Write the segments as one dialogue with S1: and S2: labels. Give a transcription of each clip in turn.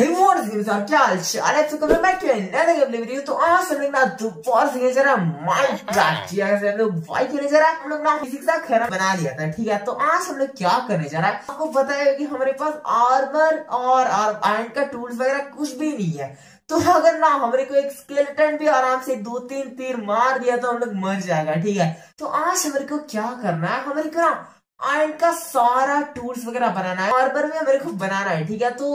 S1: आपको हमारे पास आर्मर और का वगैरह कुछ भी नहीं है तो अगर ना हमारे को एक स्केलेटन भी आराम से दो तीन तीर मार दिया तो हम लोग मर जाएगा ठीक है तो आज हमारे को क्या करना है हमारे को ना आयन का सारा टूल्स वगैरह बनाना है आर्मर में हमारे को बनाना है ठीक है तो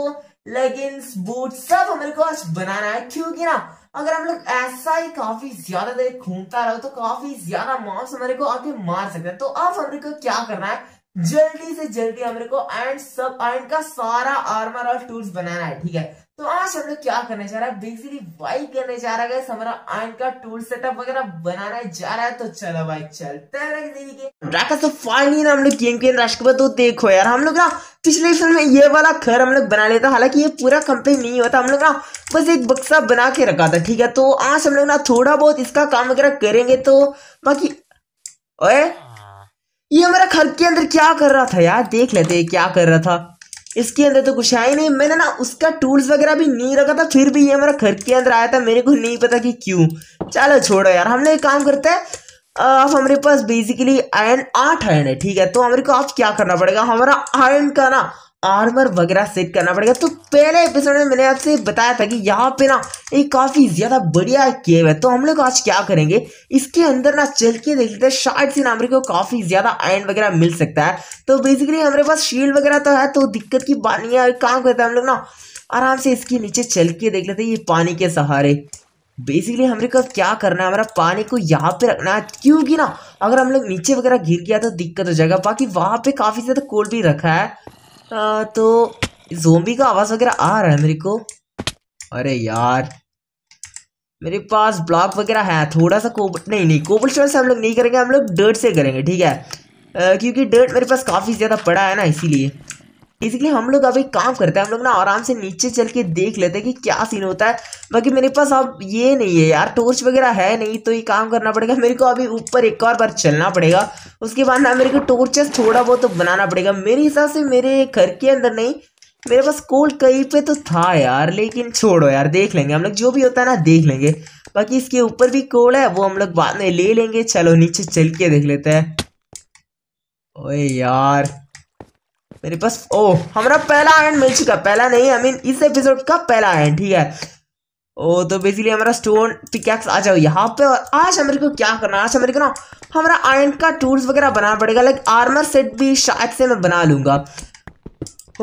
S1: लेगिंग्स बूट सब हमारे पास बनाना है क्योंकि ना अगर हम लोग ऐसा ही काफी ज्यादा देर घूमता रहो तो काफी ज्यादा मॉस हमारे को आके मार सकते हैं तो अब हमारे को क्या करना है जल्दी से जल्दी हमारे को एंड सब एंड का सारा आर्मर और टूल्स बनाना है ठीक है तो आज हम लोग क्या करने जा रहा है बेसिकली बाइक करने जा रहा है हमारा आयन का टूल सेटअप वगैरह बनाना जा रहा है तो चलो भाई चलते हैं तो फाइनली हम लोग गेम के राष्ट्रपति तो देखो यार हम लोग ना पिछले फिल्म में ये वाला घर हम लोग बना लेता हालांकि ये पूरा कंप्लीट नहीं होता हम लोग ना बस एक बक्सा बना के रखा था ठीक है तो आज हम लोग ना थोड़ा बहुत इसका काम वगैरह करेंगे तो बाकी ओए ये हमारा घर के अंदर क्या कर रहा था यार देख लेते क्या कर रहा था इसके अंदर तो कुछ है ही नहीं मैंने ना उसका टूल्स वगैरह भी नहीं रखा था फिर भी ये हमारा घर के अंदर आया था मेरे को नहीं पता कि क्यों चलो छोड़ो यार हम लोग एक काम करते हैं अब हमारे पास बेसिकली आयन आठ आयन है ठीक है तो हमारे को आप क्या करना पड़ेगा हमारा आयन का ना आर्मर वगैरह सेट करना पड़ेगा तो पहले एपिसोड में मैंने आपसे बताया था कि यहाँ पे ना ये काफ़ी ज़्यादा बढ़िया केव है तो हम लोग आज क्या करेंगे इसके अंदर ना चल के देख लेते हैं शायद से ना को काफ़ी ज़्यादा आयन वगैरह मिल सकता है तो बेसिकली हमारे पास शील्ड वगैरह तो है तो दिक्कत की बात नहीं है काम करते हैं हम लोग ना आराम से इसके नीचे चल के देख लेते हैं ये पानी के सहारे बेसिकली हमारे को क्या करना है हमारा पानी को यहाँ पे रखना है क्योंकि ना अगर हम लोग नीचे वगैरह गिर गया तो दिक्कत हो जाएगा बाकी वहाँ पे काफ़ी ज़्यादा कोल्ड भी रखा है आ, तो जोम्बी का आवाज़ वगैरह आ रहा है मेरे को अरे यार मेरे पास ब्लॉक वगैरह है थोड़ा सा कोबल्ट नहीं नहीं कोबल स्टोन से हम लोग नहीं करेंगे हम लोग डर्ट से करेंगे ठीक है आ, क्योंकि डर्ट मेरे पास काफ़ी ज़्यादा पड़ा है ना इसीलिए बेसिकली हम लोग अभी काम करते हैं हम लोग ना आराम से नीचे चल के देख लेते हैं कि क्या सीन होता है बाकी मेरे पास अब ये नहीं है यार टोर्च वगैरह है नहीं तो ये काम करना पड़ेगा मेरे को अभी ऊपर एक और बार चलना पड़ेगा उसके बाद ना मेरे को टोर्चेस थोड़ा बहुत तो बनाना पड़ेगा मेरे हिसाब से मेरे घर के अंदर नहीं मेरे पास कोल कहीं पे तो था यार लेकिन छोड़ो यार देख लेंगे हम लोग जो भी होता है ना देख लेंगे बाकी इसके ऊपर भी कोल है वो हम लोग बाद में ले लेंगे चलो नीचे चल के देख लेते हैं ओए यार मेरे पास ओ हमारा पहला आयरन मिल चुका पहला नहीं आई मीन इस एपिसोड का पहला आयरन ठीक है ओ तो बेसिकली हमारा स्टोन पिकैक्स आ जाओ यहाँ पे और आज हमारे को क्या करना आज हमारे को ना हमारा आयरन का टूल्स वगैरह बनाना पड़ेगा लाइक आर्मर सेट भी शायद से मैं बना लूंगा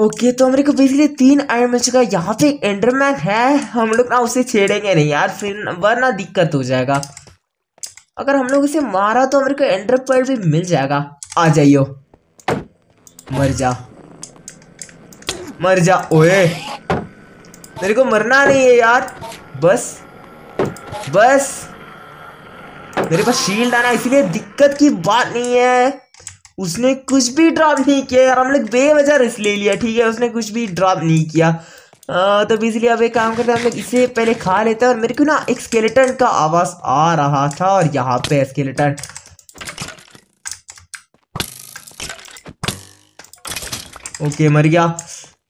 S1: ओके तो हमारे को बेसिकली तीन आयरन मिल चुका है यहाँ पे एंडरमैन है हम लोग ना उसे छेड़ेंगे नहीं यार फिर वरना दिक्कत हो जाएगा अगर हम लोग इसे मारा तो हमारे को एंडर पर भी मिल जाएगा आ जाइयो मर जा मर जा ओए मेरे को मरना नहीं है यार बस बस मेरे पास शील्ड आना इसलिए दिक्कत की बात नहीं है उसने कुछ भी ड्रॉप नहीं किया यार हमने बेवजह रिस्क ले लिया ठीक है उसने कुछ भी ड्रॉप नहीं किया आ, तो इसलिए अब एक काम करते हैं हम लोग इसे पहले खा लेते हैं और मेरे को ना एक स्केलेटन का आवाज़ आ रहा था और यहाँ पे स्केलेटन ओके मर गया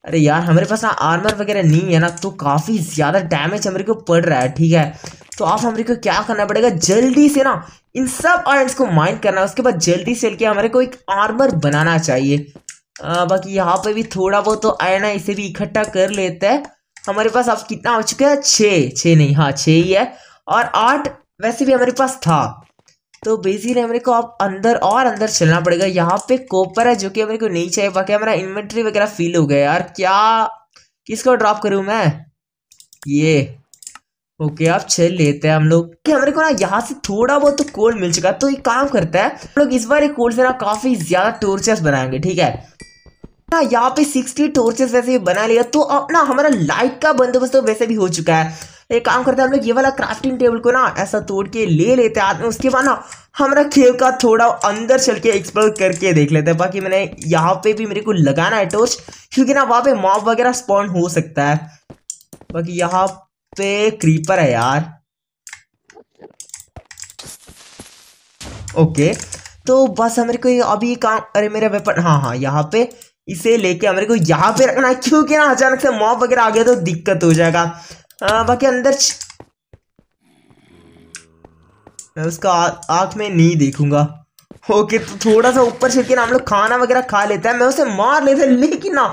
S1: अरे यार हमारे पास ना आर्मर वगैरह नहीं है ना तो काफ़ी ज़्यादा डैमेज हमारे को पड़ रहा है ठीक है तो आप हमारे को क्या करना पड़ेगा जल्दी से ना इन सब आयरन्स को माइंड करना है उसके बाद जल्दी से के हमारे को एक आर्मर बनाना चाहिए आ, बाकी यहाँ पे भी थोड़ा बहुत तो आयरन है इसे भी इकट्ठा कर लेते हैं हमारे पास अब कितना हो चुका है छः छः नहीं हाँ छः ही है और आठ वैसे भी हमारे पास था तो बेसिकली हमारे को आप अंदर और अंदर चलना पड़ेगा यहाँ पे कॉपर है जो कि हमारे को नहीं चाहिए बाकी हमारा इन्वेंट्री वगैरह फील हो गया यार क्या किसको ड्रॉप करूँ मैं ये ओके आप चल लेते हैं हम लोग कि हमारे को ना यहाँ से थोड़ा बहुत तो कोल्ड मिल चुका है तो एक काम करता है हम लोग इस बार एक कोल्ड से ना काफी ज्यादा टोर्चेस बनाएंगे ठीक है ना यहाँ पे सिक्सटी टोर्चेस वैसे भी बना लिया तो अपना ना हमारा लाइट का बंदोबस्त तो वैसे भी हो चुका है एक काम करते हैं हम लोग ये वाला क्राफ्टिंग टेबल को ना ऐसा तोड़ के ले लेते हैं आदमी उसके बाद ना हमारा खेल का थोड़ा अंदर चल के एक्सप्लोर करके देख लेते हैं बाकी मैंने यहाँ पे भी मेरे को लगाना है टोर्च क्योंकि ना वहाँ पे मॉब वगैरह स्पॉन हो सकता है बाकी यहाँ पे क्रीपर है यार ओके तो बस हमारे को अभी काम अरे मेरा वेपन हाँ हाँ यहाँ पे इसे लेके हमारे को यहाँ पे रखना है क्योंकि ना अचानक से मॉब वगैरह आ गया तो दिक्कत हो जाएगा आ, हाँ, बाकी अंदर मैं उसका आंख में नहीं देखूंगा ओके तो थोड़ा सा ऊपर छिड़के के ना हम लोग खाना वगैरह खा लेते हैं मैं उसे मार लेता लेकिन ना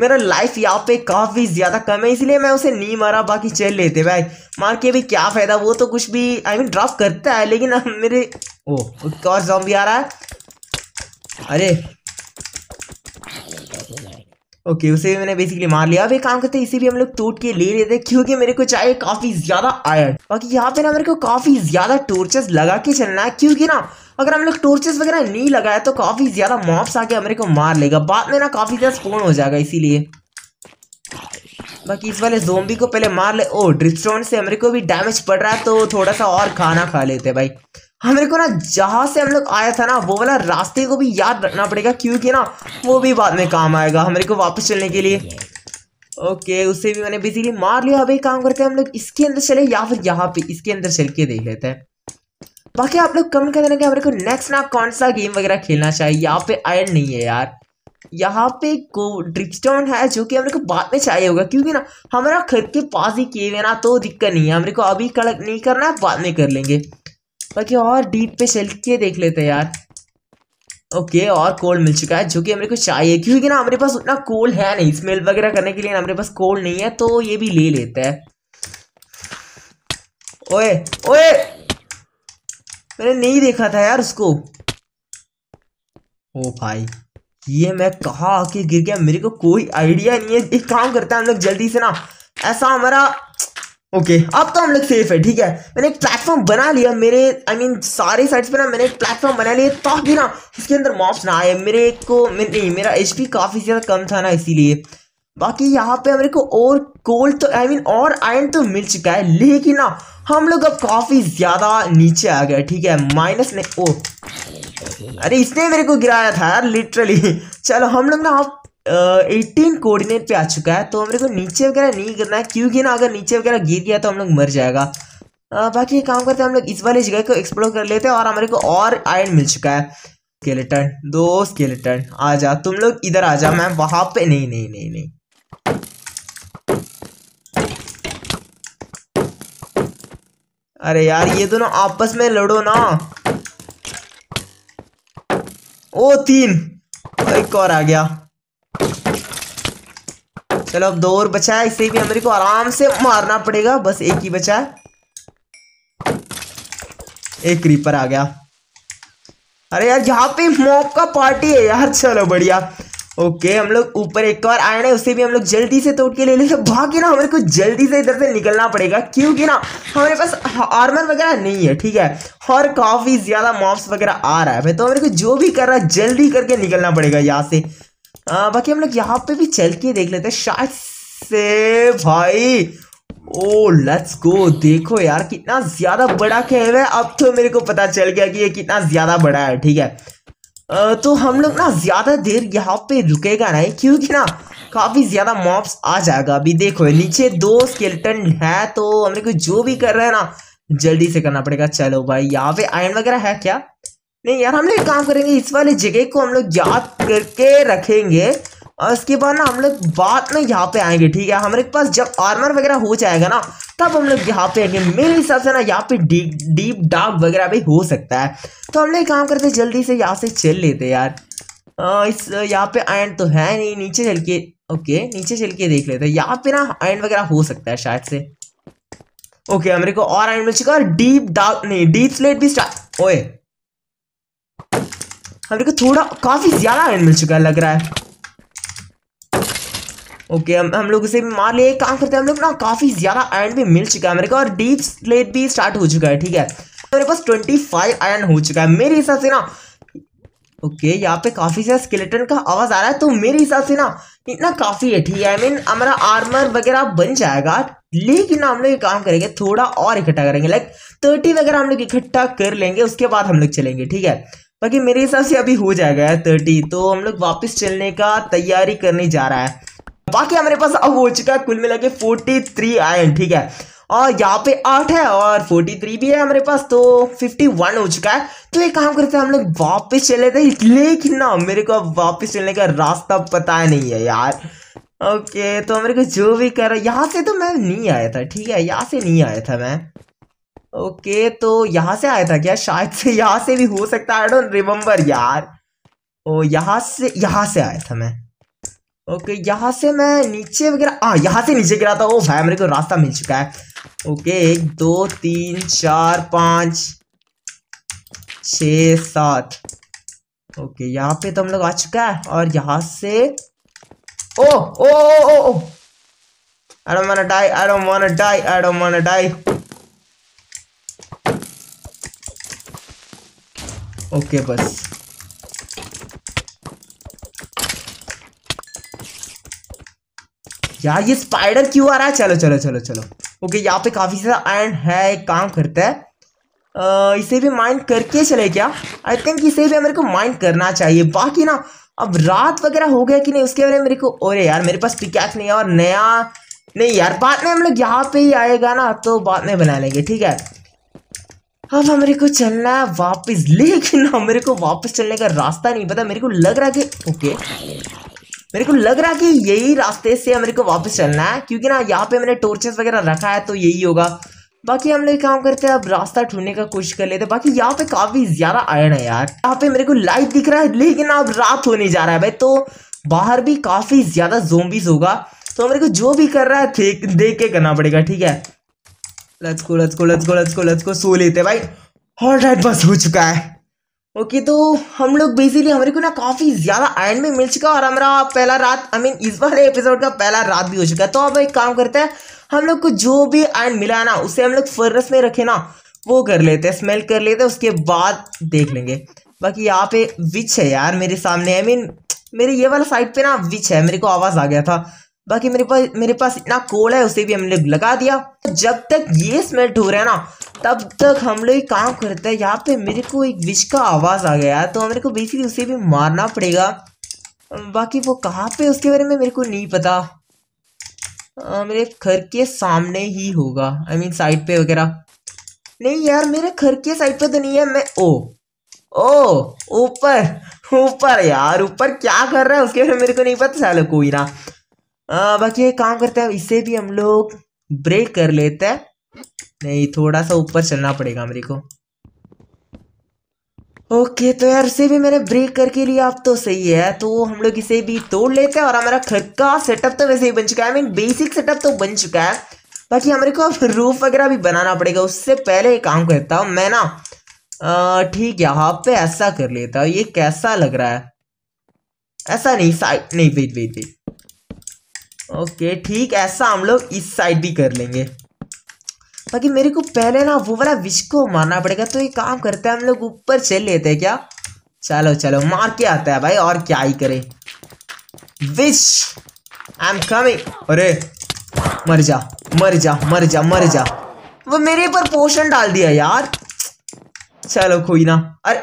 S1: मेरा लाइफ यहाँ पे काफ़ी ज़्यादा कम है इसलिए मैं उसे नहीं मारा बाकी चल लेते भाई मार के भी क्या फ़ायदा वो तो कुछ भी आई मीन ड्रॉप करता है लेकिन मेरे ओ और जॉम्बी आ रहा है अरे ओके okay, उसे मैंने बेसिकली मार लिया अब एक काम करते हैं भी हम लोग टूट के ले लेते हैं क्योंकि मेरे को चाहिए काफ़ी ज़्यादा आयर बाकी यहाँ पे ना मेरे को काफ़ी ज़्यादा टोर्चेस लगा के चलना है क्योंकि ना अगर हम लोग टोर्चेस वगैरह नहीं लगाए तो काफ़ी ज़्यादा मॉप्स आके हमारे को मार लेगा बाद में ना काफ़ी ज़्यादा स्पोन हो जाएगा इसीलिए बाकी इस वाले जोम्बी को पहले मार ले ओ oh, ड्रिस्टोन से हमारे को भी डैमेज पड़ रहा है तो थोड़ा सा और खाना खा लेते भाई हमारे हाँ, को ना जहाँ से हम लोग आया था ना वो वाला रास्ते को भी याद रखना पड़ेगा क्योंकि ना वो भी बाद में काम आएगा हमारे हाँ, को वापस चलने के लिए ओके उसे भी मैंने बेसिकली मार लिया अभी काम करते हैं हम लोग इसके अंदर चले या फिर यहाँ पे इसके अंदर चल के देख लेते हैं बाकी आप लोग कमेंट कर देना कि हमारे को नेक्स्ट ना कौन सा गेम वगैरह खेलना चाहिए यहाँ पे आयन नहीं है यार यहाँ पे को ड्रिपस्टोन है जो कि हमारे को बाद में चाहिए होगा क्योंकि ना हमारा घर के पास ही किए है ना तो दिक्कत नहीं है हमारे को अभी कड़क नहीं करना है बाद में कर लेंगे बाकी और डीप पे चल के देख लेते हैं यार ओके okay, और कोल मिल चुका है जो कि हमारे को चाहिए क्योंकि ना हमारे पास उतना कोल है नहीं स्मेल वगैरह करने के लिए ना हमारे पास कोल नहीं है तो ये भी ले लेते हैं ओए ओए मैंने नहीं देखा था यार उसको ओ भाई ये मैं कहा आके गिर गया मेरे को कोई आइडिया नहीं है एक काम करता है हम लोग जल्दी से ना ऐसा हमारा ओके okay, अब तो हम लोग सेफ है ठीक है मैंने एक प्लेटफॉर्म बना लिया मेरे आई I मीन mean, सारे साइड्स पे ना मैंने एक प्लेटफॉर्म बना लिया तो भी ना इसके अंदर मॉप्स ना आए मेरे को मेरे, नहीं मेरा एच काफ़ी ज़्यादा कम था ना इसीलिए बाकी यहाँ पे मेरे को और कोल तो आई I मीन mean, और आयन तो मिल चुका है लेकिन ना हम लोग अब काफ़ी ज़्यादा नीचे आ गए ठीक है माइनस ने ओ अरे इसने मेरे को गिराया था यार लिटरली चलो हम लोग ना आप एटीन uh, कोऑर्डिनेट पे आ चुका है तो हम लोग को नीचे वगैरह नहीं गिरना है क्योंकि ना अगर नीचे वगैरह गिर गया तो हम लोग मर जाएगा uh, बाकी काम करते हैं हम लोग इस वाले जगह को एक्सप्लोर कर लेते हैं और हमारे को और आयरन मिल चुका है स्केलेटन दो स्केलेटन आ जा तुम लोग इधर आ जा मैम वहां पे नहीं नहीं नहीं नहीं अरे यार ये दोनों आपस में लड़ो ना ओ तीन एक और आ गया चलो अब दो और बचा है इसे भी हमारे को आराम से मारना पड़ेगा बस एक ही बचा है एक क्रीपर आ गया अरे यार यहाँ पे मॉप का पार्टी है यार चलो बढ़िया ओके हम लोग ऊपर एक बार आए ना उसे भी हम लोग जल्दी से तोड़ के ले लेंगे बाकी ना हमारे को जल्दी से इधर से निकलना पड़ेगा क्योंकि ना हमारे पास आर्मर वगैरह नहीं है ठीक है और काफ़ी ज़्यादा मॉप्स वगैरह आ रहा है भाई तो हमारे को जो भी कर रहा है जल्दी करके निकलना पड़ेगा यहाँ से आ, हाँ, बाकी हम लोग यहाँ पे भी चल के देख लेते हैं शायद से भाई ओ लेट्स गो देखो यार कितना ज्यादा बड़ा खेल है अब तो मेरे को पता चल गया कि ये कितना ज्यादा बड़ा है ठीक है आ, तो हम लोग ना ज्यादा देर यहाँ पे रुकेगा नहीं क्योंकि ना काफी ज्यादा मॉप्स आ जाएगा अभी देखो नीचे दो स्केल्टन है तो हमने को जो भी कर रहे हैं ना जल्दी से करना पड़ेगा चलो भाई यहाँ पे आयन वगैरह है क्या नहीं यार हम लोग काम करेंगे इस वाले जगह को हम लोग याद करके रखेंगे और उसके बाद ना हम लोग बाद में यहाँ पे आएंगे ठीक है हमारे पास जब आर्मर वगैरह हो जाएगा ना तब हम लोग यहाँ पे आएंगे मेरे हिसाब से ना यहाँ पे डीप डीप डार्क वगैरह भी हो सकता है तो हम लोग काम करते जल्दी से यहाँ से चल लेते यार आ, इस यहाँ पे आयन तो है नहीं नीचे चल के ओके नीचे चल के देख लेते यहाँ पे ना आयन वगैरह हो सकता है शायद से ओके हमारे को और आयन मिल चुका और डीप डार्क नहीं डीप स्लेट भी स्टार्ट ओए हम को थोड़ा काफी ज्यादा रन मिल चुका है लग रहा है ओके हम हम लोग उसे मार लिए काम करते हैं हम लोग ना काफी ज्यादा आयरन भी मिल चुका है मेरे को और डीप स्लेट भी स्टार्ट हो चुका है ठीक है मेरे पास ट्वेंटी फाइव आयरन हो चुका है मेरे हिसाब से ना ओके okay, यहाँ पे काफी ज्यादा स्केलेटन का आवाज आ रहा है तो मेरे हिसाब से ना इतना काफी है ठीक है आई मीन हमारा आर्मर वगैरह बन जाएगा लेकिन हम लोग काम करेंगे थोड़ा और इकट्ठा करेंगे लाइक थर्टी वगैरह हम लोग इकट्ठा कर लेंगे उसके बाद हम लोग चलेंगे ठीक है बाकी मेरे हिसाब से अभी हो जाएगा थर्टी तो हम लोग वापस चलने का तैयारी करने जा रहा है बाकी हमारे पास अब हो चुका है कुल मिला के फोर्टी थ्री आयन ठीक है और यहाँ पे आठ है और फोर्टी थ्री भी है हमारे पास तो फिफ्टी वन हो चुका है तो एक काम करते हैं हम लोग वापस चले थे लेकिन ना मेरे को अब वापस चलने का रास्ता पता नहीं है यार ओके तो मेरे को जो भी कर यहाँ से तो मैं नहीं आया था ठीक है यहाँ से नहीं आया था मैं ओके तो यहाँ से आया था क्या शायद से यहाँ से भी हो सकता है आई डोंट रिमेम्बर यार ओ यहाँ से यहाँ से आया था मैं ओके यहाँ से मैं नीचे वगैरह हाँ यहाँ से नीचे गिरा था ओ भाई मेरे को रास्ता मिल चुका है ओके एक दो तीन चार पाँच छ सात ओके यहाँ पे तो हम लोग आ चुका है और यहाँ से oh oh oh oh I don't want to die I don't want to die I don't want to die okay बस यार ये स्पाइडर क्यों आ रहा है चलो चलो चलो चलो ओके यहाँ पे काफी सारा आयरन है एक काम करता है आ, इसे भी माइंड करके चले क्या आई थिंक इसे भी मेरे को माइंड करना चाहिए बाकी ना अब रात वगैरह हो गया कि नहीं उसके बारे में मेरे को अरे यार मेरे पास पिकैक्स नहीं है और नया नहीं यार बाद में हम लोग यहाँ पे ही आएगा ना तो बाद में बना लेंगे ठीक है अब हमारे को चलना है वापस लेकिन हमारे को वापस चलने का रास्ता नहीं पता मेरे को लग रहा कि ओके मेरे को लग रहा कि यही रास्ते से हमारे को वापस चलना है क्योंकि ना यहाँ पे मैंने टोर्चेस वगैरह रखा है तो यही होगा बाकी हम लोग काम करते हैं अब रास्ता ढूंढने का कोशिश कर लेते हैं बाकी यहाँ पे काफी ज्यादा आयरन है यार यहाँ पे मेरे को लाइट दिख रहा है लेकिन अब रात होने जा रहा है भाई तो बाहर भी काफी ज्यादा जोम्बीज होगा तो मेरे को जो भी कर रहा है देख के करना पड़ेगा ठीक है let's go let's go let's go let's go let's go सो लेते भाई हॉल राइट बस हो चुका है ओके okay, तो हम लोग बेसिकली हमारे को ना काफ़ी ज़्यादा आयन में मिल चुका है और हमारा पहला रात आई I मीन mean, इस बार एपिसोड का पहला रात भी हो चुका है तो अब एक काम करते हैं हम लोग को जो भी आयन मिला ना उसे हम लोग फर्नेस में रखे ना वो कर लेते हैं स्मेल कर लेते हैं उसके बाद देख लेंगे बाकी यहाँ पे विच है यार मेरे सामने आई I मीन mean, मेरे ये वाला साइड पे ना विच है मेरे को आवाज़ आ गया था बाकी मेरे पास मेरे पास इतना कोल है उसे भी हमने लगा दिया जब तक ये स्मेल्ट हो रहा है ना तब तक हम लोग काम करते हैं यहाँ पे मेरे को एक विश का आवाज़ आ गया तो मेरे को बेसिकली उसे भी मारना पड़ेगा बाकी वो कहाँ पे उसके बारे में मेरे को नहीं पता आ, मेरे घर के सामने ही होगा आई मीन साइड पे वगैरह नहीं यार मेरे घर के साइड पे तो नहीं है मैं ओ ओ ऊपर ऊपर यार ऊपर क्या कर रहा है उसके बारे में मेरे को नहीं पता चलो कोई ना आ, बाकी एक काम करते हैं इसे भी हम लोग ब्रेक कर लेते हैं नहीं थोड़ा सा ऊपर चलना पड़ेगा मेरे को ओके तो यार इसे भी मैंने ब्रेक करके लिया अब तो सही है तो हम लोग इसे भी तोड़ लेते हैं और हमारा घर का सेटअप तो वैसे ही बन चुका है आई मीन बेसिक सेटअप तो बन चुका है बाकी हमारे को अब रूफ वगैरह भी बनाना पड़ेगा उससे पहले एक काम करता हूँ मैं ना ठीक है हाँ पे ऐसा कर लेता हूँ ये कैसा लग रहा है ऐसा नहीं साइड नहीं वेट वेट वेट ओके ठीक ऐसा हम लोग इस साइड भी कर लेंगे बाकी मेरे को पहले ना वो वाला विश को मारना पड़ेगा तो ये काम करते हैं हम लोग ऊपर चल लेते हैं क्या चलो चलो मार के आता है भाई और क्या ही करे विश आई एम कमिंग अरे मर जा मर जा मर जा मर जा वो मेरे पर पोषण डाल दिया यार चलो कोई ना अरे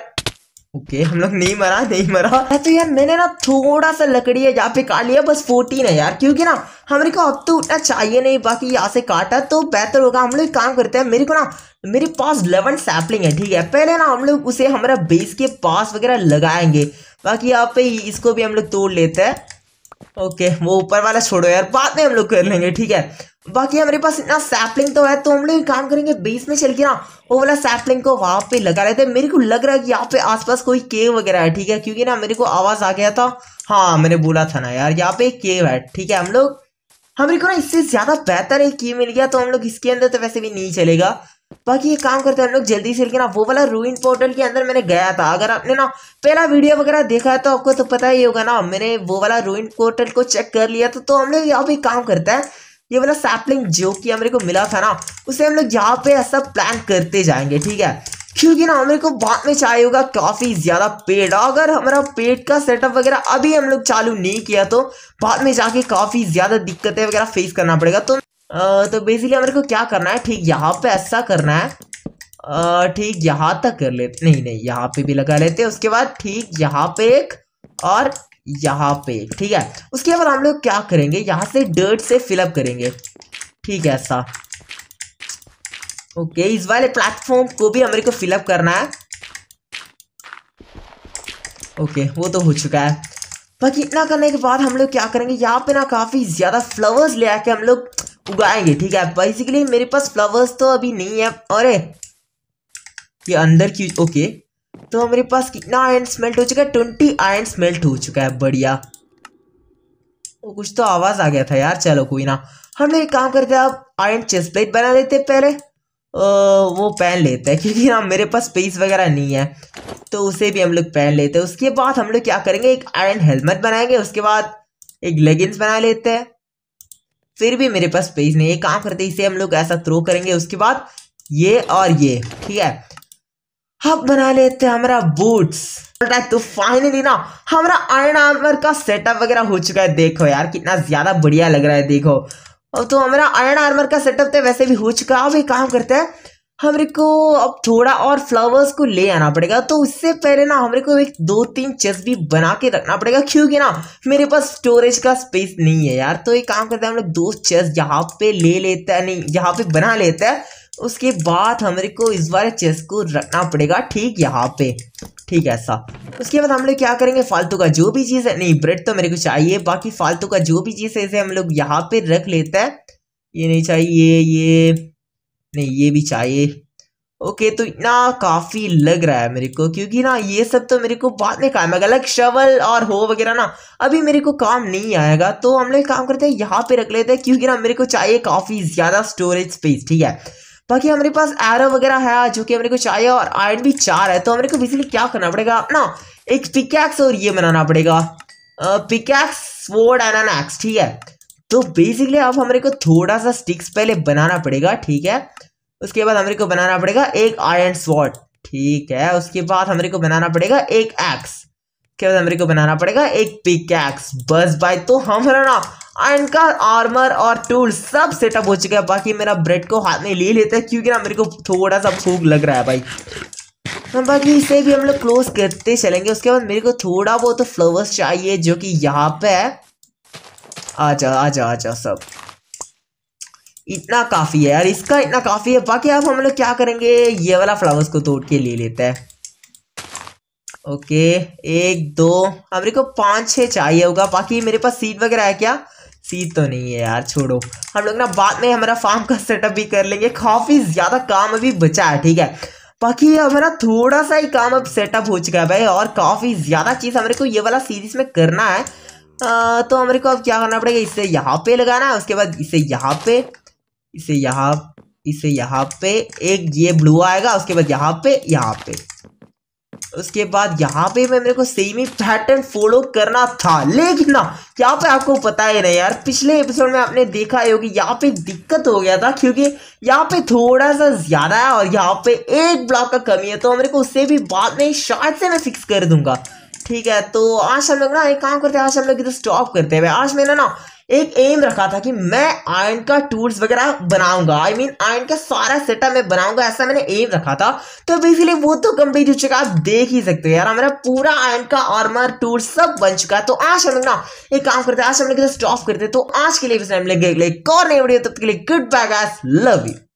S1: ओके हम लोग नहीं मरा नहीं मरा तो यार मैंने ना थोड़ा सा लकड़ी है यहाँ पे काट लिया बस फोर्टीन है यार क्योंकि ना हमारे को अब तो उतना चाहिए नहीं बाकी यहाँ से काटा तो बेहतर होगा हम लोग काम करते हैं मेरे को ना मेरे पास लेवन सैपलिंग है ठीक है पहले ना हम लोग उसे हमारा बेस के पास वगैरह लगाएंगे बाकी यहाँ पे इसको भी हम लोग तोड़ लेते हैं ओके वो ऊपर वाला छोड़ो यार बाद में हम लोग कर लेंगे ठीक है बाकी हमारे पास इतना सैपलिंग तो है तो हम लोग एक काम करेंगे बेस में चल के ना वो वाला सैपलिंग को वहाँ पे लगा रहे थे मेरे को लग रहा है कि यहाँ पे आसपास कोई केव वगैरह है ठीक है क्योंकि ना मेरे को आवाज़ आ गया था हाँ मैंने बोला था ना यार यहाँ पे केव है ठीक है हम लोग हमारे हाँ, को ना इससे ज़्यादा बेहतर एक केव मिल गया तो हम लोग इसके अंदर तो वैसे भी नहीं चलेगा बाकी ये काम करते हैं हम लोग जल्दी से ना वो वाला रूइन पोर्टल के अंदर मैंने गया था अगर आपने ना पहला वीडियो वगैरह देखा है तो आपको तो पता ही होगा ना मैंने वो वाला रूइन पोर्टल को चेक कर लिया था तो हम लोग यहाँ पे काम करते हैं ये वाला सैपलिंग जो कि हमारे को मिला था ना उसे हम लोग यहाँ पे ऐसा प्लान करते जाएंगे ठीक है क्योंकि ना हमें को बाद में चाहिए होगा काफ़ी ज़्यादा पेड़ अगर हमारा पेट का सेटअप वगैरह अभी हम लोग चालू नहीं किया तो बाद में जाके काफ़ी ज़्यादा दिक्कतें वगैरह फेस करना पड़ेगा तो तो बेसिकली हमारे को क्या करना है ठीक यहाँ पे ऐसा करना है ठीक यहाँ तक कर लेते नहीं नहीं यहाँ पे भी लगा लेते उसके बाद ठीक यहाँ पे एक और यहाँ पे ठीक है उसके बाद हम लोग क्या करेंगे यहाँ से डर्ट से फिलअप करेंगे ठीक है ऐसा ओके इस वाले प्लेटफॉर्म को भी हमारे को फिलअप करना है ओके वो तो हो चुका है बाकी इतना करने के बाद हम लोग क्या करेंगे यहाँ पे ना काफ़ी ज़्यादा फ्लावर्स ले आके हम लोग उगाएंगे ठीक है बेसिकली मेरे पास फ्लावर्स तो अभी नहीं है अरे ये अंदर की ओके तो मेरे पास कितना आयन स्मेल्ट हो चुका है ट्वेंटी आयन स्मेल्ट हो चुका है बढ़िया वो कुछ तो आवाज आ गया था यार चलो कोई ना हम लोग एक काम करते हैं आप आयन चेस्ट प्लेट बना लेते हैं पहले वो पहन लेते हैं क्योंकि ना मेरे पास स्पेस वगैरह नहीं है तो उसे भी हम लोग पहन लेते हैं उसके बाद हम लोग क्या करेंगे एक आयरन हेलमेट बनाएंगे उसके बाद एक लेगिंग्स बना लेते हैं फिर भी मेरे पास स्पेस नहीं है काम करते इसे हम लोग ऐसा थ्रो करेंगे उसके बाद ये और ये ठीक है अब बना लेते हैं हमारा बूट्स तो फाइनली ना हमारा आयरन आर्मर का सेटअप वगैरह हो चुका है देखो यार कितना ज्यादा बढ़िया लग रहा है देखो अब तो हमारा आयरन आर्मर का सेटअप तो वैसे भी हो चुका है अब एक काम करते हैं हमरे को अब थोड़ा और फ्लावर्स को ले आना पड़ेगा तो उससे पहले ना हमरे को एक दो तीन चेस भी बना के रखना पड़ेगा क्योंकि ना मेरे पास स्टोरेज का स्पेस नहीं है यार तो एक काम करते हैं हम लोग दो चेस यहाँ पे ले लेते हैं नहीं यहाँ पे बना लेते हैं उसके बाद हमारे को इस बार चेस को रखना पड़ेगा ठीक यहाँ पे ठीक ऐसा उसके बाद हम लोग क्या करेंगे फालतू का जो भी चीज़ है नहीं ब्रेड तो मेरे को चाहिए बाकी फालतू का जो भी चीज़ है इसे हम लोग यहाँ पे रख लेते हैं ये नहीं चाहिए ये नहीं ये भी चाहिए ओके तो इतना काफ़ी लग रहा है मेरे को क्योंकि ना ये सब तो मेरे को बाद में काम आएगा लाइक शवल और हो वगैरह ना अभी मेरे को काम नहीं आएगा तो हम लोग काम करते हैं यहाँ पे रख लेते हैं क्योंकि ना मेरे को चाहिए काफ़ी ज़्यादा स्टोरेज स्पेस ठीक है बाकी हमारे पास एरो वगैरह है जो कि हमारे को चाहिए और आयरन भी चार है तो हमारे को बेसिकली क्या करना पड़ेगा अपना एक पिकैक्स और ये बनाना पड़ेगा pickaxe sword and an axe ठीक है तो बेसिकली अब हमारे को थोड़ा सा स्टिक्स पहले बनाना पड़ेगा ठीक है उसके बाद हमारे को बनाना पड़ेगा एक आयरन स्वॉर्ड ठीक है उसके बाद हमारे को बनाना पड़ेगा एक एक्स के बाद हमारे को बनाना पड़ेगा एक पिकैक्स बस भाई तो हम ना इनका आर्मर और टूल सब सेटअप हो चुका है बाकी मेरा ब्रेड को हाथ में ले लेता है क्योंकि ना मेरे को थोड़ा सा भूख लग रहा है भाई हाँ, बाकी इसे भी हम लोग क्लोज करते चलेंगे उसके बाद मेरे को थोड़ा बहुत तो फ्लावर्स चाहिए जो कि यहाँ पे है आ जा आ आ सब इतना काफ़ी है यार इसका इतना काफ़ी है बाकी अब हम लोग क्या करेंगे ये वाला फ्लावर्स को तोड़ के ले लेते हैं ओके एक दो हमारे हाँ, को पांच छह चाहिए होगा बाकी मेरे पास सीट वगैरह है क्या सी तो नहीं है यार छोड़ो हम लोग ना बाद में हमारा फार्म का सेटअप भी कर लेंगे काफ़ी ज़्यादा काम अभी बचा है ठीक है बाकी हमारा थोड़ा सा ही काम अब सेटअप हो चुका है भाई और काफ़ी ज़्यादा चीज़ हमारे को ये वाला सीरीज़ में करना है आ, तो हमारे को अब क्या करना पड़ेगा इसे यहाँ पे लगाना है उसके बाद इसे यहाँ पे इसे यहाँ इसे यहाँ पे एक ये ब्लू आएगा उसके बाद यहाँ पे यहाँ पे उसके बाद यहाँ पे मैं मेरे को सेम ही पैटर्न फॉलो करना था लेकिन ना यहाँ पे आपको पता ही नहीं यार पिछले एपिसोड में आपने देखा है होगी यहाँ पे दिक्कत हो गया था क्योंकि यहाँ पे थोड़ा सा ज़्यादा है और यहाँ पे एक ब्लॉक का कमी है तो मेरे को उससे भी बाद में शायद से मैं फिक्स कर दूंगा ठीक है तो आज हम लोग ना एक काम करते हैं आज हम लोग इधर स्टॉप करते हैं आज मैंने ना एक एम रखा था कि मैं आयन का टूल्स वगैरह बनाऊंगा आई मीन आयन का सारा सेटअप मैं बनाऊंगा ऐसा मैंने एम रखा था तो बेसिकली वो तो कंप्लीट हो चुका आप देख ही सकते हो यार हमारा पूरा आयन का आर्मर टूल्स सब बन चुका है तो आज हम लोग ना एक काम करते हैं आज हम लोग स्टॉप करते हैं तो आज के लिए एक और नई वीडियो तब के लिए good bye guys love you